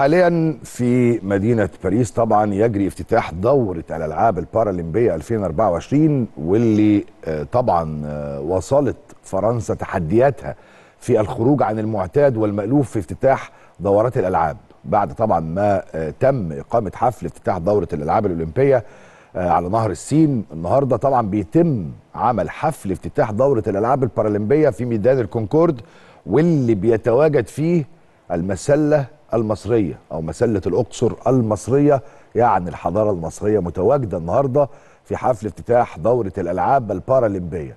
حاليا في مدينة باريس طبعا يجري افتتاح دورة الألعاب البارالمبية 2024 واللي آه، طبعا آه، وصلت فرنسا تحدياتها في الخروج عن المعتاد والمألوف في افتتاح دورات الألعاب بعد طبعا ما آه، تم إقامة حفل افتتاح دورة الألعاب الأولمبية على نهر السين النهاردة طبعا بيتم عمل حفل افتتاح دورة الألعاب البارالمبية في ميدان الكونكورد واللي بيتواجد فيه المسلة المصرية أو مسلة الأقصر المصرية يعني الحضارة المصرية متواجدة النهاردة في حفل افتتاح دورة الألعاب البارالمبية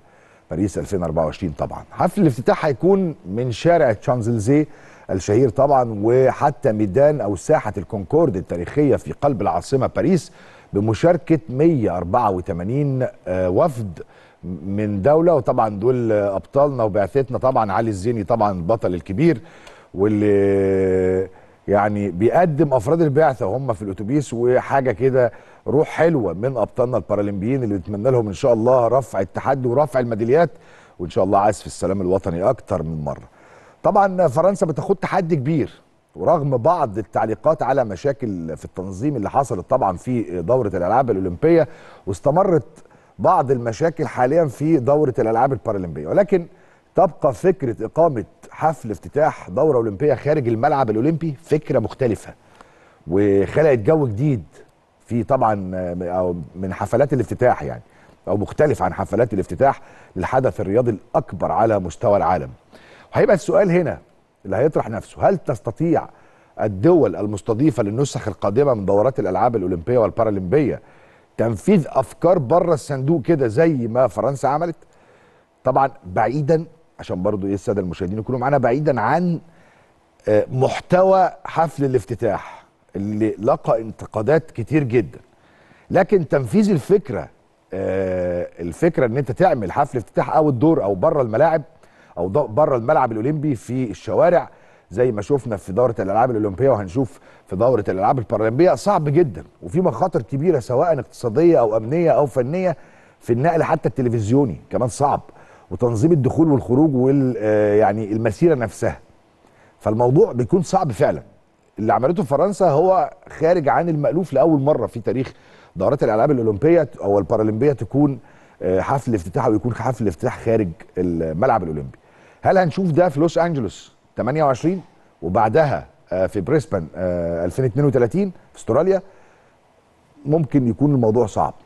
باريس 2024 طبعا حفل الافتتاح هيكون من شارع تشانزلزيه الشهير طبعا وحتى ميدان أو ساحة الكونكورد التاريخية في قلب العاصمة باريس بمشاركة 184 آه، وفد من دولة وطبعا دول أبطالنا وبعثتنا طبعا علي الزيني طبعا البطل الكبير واللي يعني بيقدم افراد البعثه وهم في الاتوبيس وحاجه كده روح حلوه من ابطالنا البارالمبيين اللي بنتمنى لهم ان شاء الله رفع التحدي ورفع الميداليات وان شاء الله عايز في السلام الوطني اكتر من مره. طبعا فرنسا بتاخد تحدي كبير ورغم بعض التعليقات على مشاكل في التنظيم اللي حصلت طبعا في دوره الالعاب الاولمبيه واستمرت بعض المشاكل حاليا في دوره الالعاب البارالمبيه ولكن تبقى فكره اقامه حفل افتتاح دوره اولمبيه خارج الملعب الاولمبي فكره مختلفه وخلقت جو جديد في طبعا او من حفلات الافتتاح يعني او مختلف عن حفلات الافتتاح للحدث الرياضي الاكبر على مستوى العالم وهيبقى السؤال هنا اللي هيطرح نفسه هل تستطيع الدول المستضيفه للنسخ القادمه من دورات الالعاب الاولمبيه والبارالمبيه تنفيذ افكار بره الصندوق كده زي ما فرنسا عملت طبعا بعيدا عشان برضو ايه الساده المشاهدين يكونوا معانا بعيدا عن آه، محتوى حفل الافتتاح اللي لقى انتقادات كتير جدا لكن تنفيذ الفكره آه، الفكره ان انت تعمل حفل افتتاح او الدور او بره الملاعب او بره الملعب الاولمبي في الشوارع زي ما شفنا في دوره الالعاب الاولمبيه وهنشوف في دوره الالعاب البارالمبيه صعب جدا وفي مخاطر كبيره سواء اقتصاديه او امنيه او فنيه في النقل حتى التلفزيوني كمان صعب وتنظيم الدخول والخروج وال آه، يعني المسيره نفسها فالموضوع بيكون صعب فعلا اللي عملته فرنسا هو خارج عن المألوف لاول مره في تاريخ دورات الالعاب الاولمبيه او البارالمبيه تكون آه، حفل افتتاح ويكون حفل افتتاح خارج الملعب الاولمبي هل هنشوف ده في لوس انجلوس 28 وبعدها آه، في بريسبان 2032 في استراليا ممكن يكون الموضوع صعب